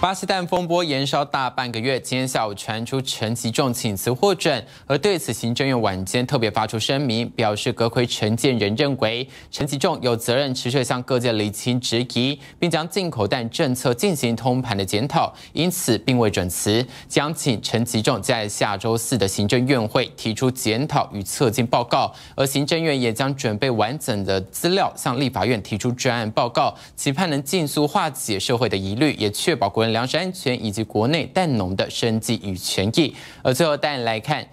巴西蛋风波延烧大半个月，今天下午传出陈吉仲请辞获准，而对此行政院晚间特别发出声明，表示阁揆陈建仁认为陈吉仲有责任持续向各界理清质疑，并将进口蛋政策进行通盘的检讨，因此并未准辞，将请陈吉仲在下周四的行政院会提出检讨与策进报告，而行政院也将准备完整的资料向立法院提出专案报告，期盼能尽速化解社会的疑虑，也确保国人。粮食安全以及国内蛋农的生计与权益。而最后，带来看。